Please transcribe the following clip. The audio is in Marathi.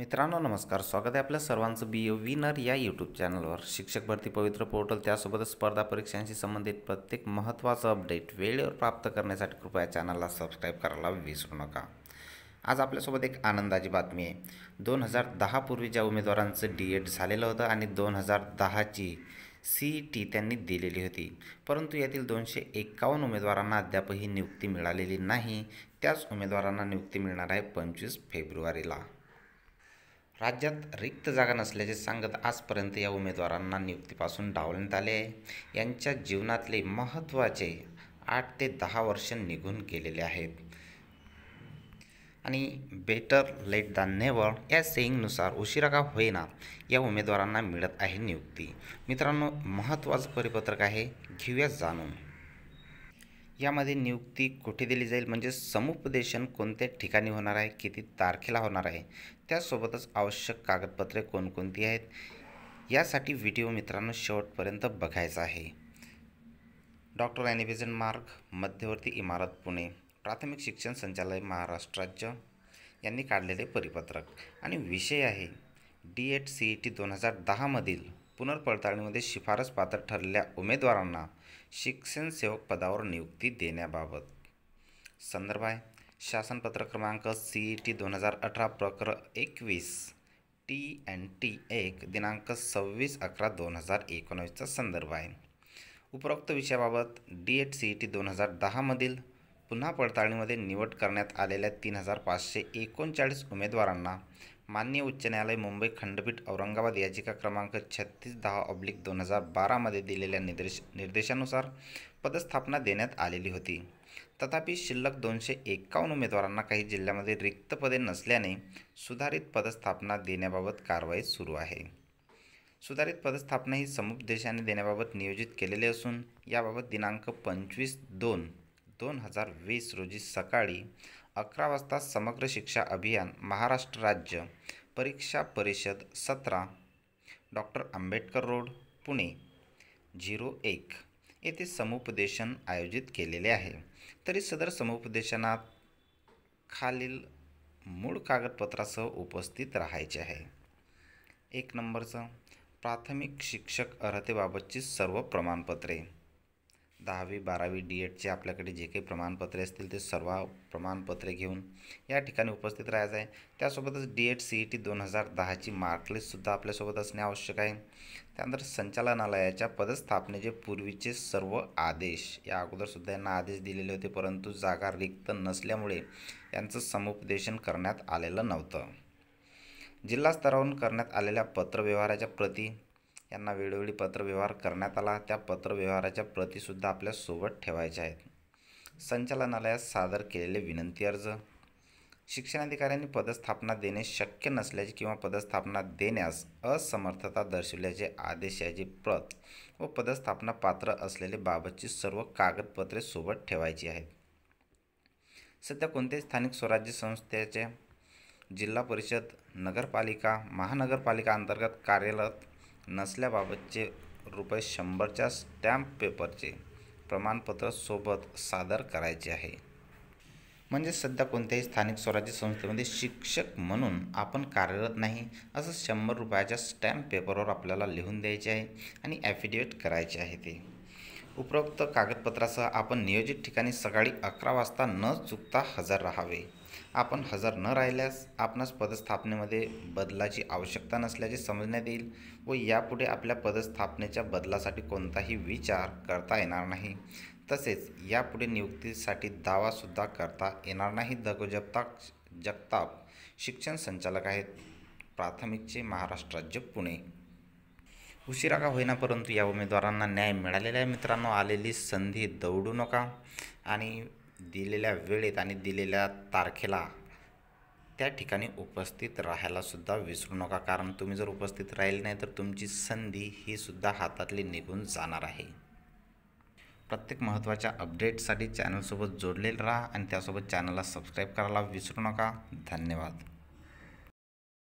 मित्रांनो नमस्कार स्वागत आहे आपल्या सर्वांचं बी ए विनर या यूट्यूब चॅनलवर शिक्षक भरती पवित्र पोर्टल त्यासोबतच स्पर्धा परीक्षांशी संबंधित प्रत्येक महत्त्वाचं अपडेट वेळेवर प्राप्त करण्यासाठी कृपया चॅनलला सबस्क्राईब करायला विसरू नका आज आपल्यासोबत एक आनंदाची बातमी आहे दोन हजार दहापूर्वी ज्या उमेदवारांचं डी एड झालेलं होतं आणि दोन हजार दहाची सी ई टी त्यांनी दिलेली होती परंतु यातील दोनशे एक्कावन्न उमेदवारांना अद्यापही नियुक्ती मिळालेली नाही त्याच उमेदवारांना नियुक्ती मिळणार आहे पंचवीस फेब्रुवारीला राज्यात रिक्त जागा नसल्याचे सांगत आजपर्यंत या उमेदवारांना नियुक्तीपासून डावलण्यात आले आहे यांच्या जीवनातले महत्त्वाचे आठ ते दहा वर्ष निघून गेलेले आहेत आणि बेटर लेट दॅन नेवर या सेईंगनुसार उशिरा का होईना या उमेदवारांना मिळत आहे नियुक्ती मित्रांनो महत्त्वाचं परिपत्रक आहे घेऊया जाणून यामध्ये नियुक्ती कुठे दिली जाईल म्हणजे समुपदेशन कोणत्या ठिकाणी होणार आहे किती तारखेला होणार आहे त्यासोबतच आवश्यक कागदपत्रे कोणकोणती आहेत यासाठी व्हिडिओ मित्रांनो शेवटपर्यंत बघायचा आहे डॉक्टर ॲनिव्हिजन मार्ग मध्यवर्ती इमारत पुणे प्राथमिक शिक्षण संचालय महाराष्ट्र राज्य यांनी काढलेले परिपत्रक आणि विषय आहे D Ed C E T दोन हजार दहामधील पुनर्पडताळणीमध्ये शिफारस पात्र ठरलेल्या उमेदवारांना शिक्षणसेवक पदावर नियुक्ती देण्याबाबत संदर्भ आहे शासनपत्र क्रमांक सी ई टी दोन हजार अठरा प्रकर एकवीस टी एन टी एक दिनांक सव्वीस अकरा दोन हजार एकोणावीसचा संदर्भ आहे उपरोक्त विषयाबाबत D Ed C E T दोन हजार दहामधील पुन्हा पडताळणीमध्ये निवड करण्यात आलेल्या तीन हजार पाचशे एकोणचाळीस उमेदवारांना मान्य उच्च न्यायालय मुंबई खंडपीठ औरंगाबाद याचिका क्रमांक छत्तीस दहा ऑब्लिक दोन हजार बारामध्ये दिलेल्या निर्देश निर्देशानुसार पदस्थापना देण्यात आलेली होती तथापि शिल्लक दोनशे एक्कावन्न उमेदवारांना काही जिल्ह्यामध्ये रिक्त पदे नसल्याने सुधारित पदस्थापना देण्याबाबत कारवाई सुरू आहे सुधारित पदस्थापना ही समुपदेशाने देण्याबाबत नियोजित केलेले असून याबाबत दिनांक पंचवीस दोन दोन हजार वीस रोजी सकाळी अकरा वाजता समग्र शिक्षा अभियान महाराष्ट्र राज्य परीक्षा परिषद सतरा doctor Ambedkar road Pune zero एक येथे समुपदेशन आयोजित केलेले आहे तरी सदर समुपदेशनात खालील मूळ कागदपत्रासह उपस्थित राहायचे आहे एक नंबरचं प्राथमिक शिक्षक अर्हतेबाबतची सर्व प्रमाणपत्रे दहावी बारावी डी एडचे आपल्याकडे जे काही प्रमाणपत्रे असतील ते सर्व प्रमाणपत्रे घेऊन या ठिकाणी उपस्थित राहायचं आहे त्यासोबतच D Ed C E T दोन हजार दहाची मार्कलिस्टसुद्धा आपल्यासोबत असणे आवश्यक आहे त्यानंतर संचालनालयाच्या पदस्थापनेचे पूर्वीचे सर्व आदेश या अगोदरसुद्धा यांना आदेश दिलेले होते परंतु जागा रिक्त नसल्यामुळे यांचं समुपदेशन करण्यात आलेलं नव्हतं जिल्हा स्तरावरून करण्यात आलेल्या पत्रव्यवहाराच्या प्रती यांना वेळोवेळी पत्रव्यवहार करण्यात आला त्या पत्रव्यवहाराच्या प्रतीसुद्धा आपल्या सोबत ठेवायच्या आहेत संचालनालयात सादर केलेले विनंती अर्ज शिक्षणाधिकाऱ्यांनी पदस्थापना देणे शक्य नसल्याचे किंवा पदस्थापना देण्यास असमर्थता दर्शविल्याचे याचे प्रत व पदस्थापना पात्र असलेले बाबतची सर्व कागदपत्रे सोबत ठेवायची आहेत सध्या कोणत्याही स्थानिक स्वराज्य संस्थेचे जिल्हा परिषद नगरपालिका महानगरपालिका अंतर्गत कार्यरत नसल्याबाबतचे रुपये शंभरच्या स्टॅम्प पेपरचे प्रमाणपत्र सोबत सादर करायचे आहे म्हणजे सध्या कोणत्याही स्थानिक स्वराज्य संस्थेमध्ये शिक्षक म्हणून आपण कार्यरत नाही असं शंभर रुपयाच्या स्टॅम्प पेपरवर आपल्याला लिहून द्यायचे आहे आणि ॲफिडेविट करायचे आहे ते उपरोक्त कागदपत्रासह आपण नियोजित ठिकाणी सकाळी अकरा वाजता न चुकता हजर राहावे आपण हजर न राहिल्यास आपणास पदस्थापनेमध्ये बदलाची आवश्यकता नसल्याचे समजण्यात येईल व यापुढे आपल्या पदस्थापनेच्या बदलासाठी कोणताही विचार करता येणार नाही तसेच यापुढे नियुक्तीसाठी दावासुद्धा करता येणार नाही दगो जगताप जगताप शिक्षण संचालक आहेत प्राथमिकचे महाराष्ट्र राज्य पुणे उशिरा का होईना परंतु या उमेदवारांना न्याय मिळालेला आहे मित्रांनो आलेली संधी दौडू नका आणि दिलेल्या वेळेत आणि दिलेल्या तारखेला त्या ठिकाणी उपस्थित राहायलासुद्धा विसरू नका कारण तुम्ही जर उपस्थित राहिले नाही तर तुमची संधी ही सुद्धा हातातली निघून जाणार आहे प्रत्येक महत्त्वाच्या अपडेटसाठी चॅनलसोबत जोडलेलं राहा आणि त्यासोबत चॅनलला सबस्क्राईब करायला विसरू नका धन्यवाद